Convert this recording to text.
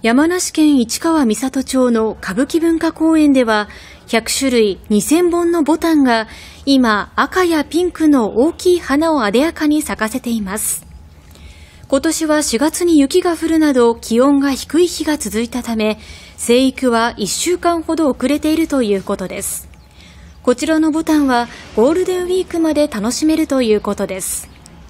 山梨県市川三郷町の歌舞伎文化公園では100種類2000本のボタンが今赤やピンクの大きい花をあでやかに咲かせています今年は4月に雪が降るなど気温が低い日が続いたため生育は1週間ほど遅れているということですこちらのボタンはゴールデンウィークまで楽しめるということです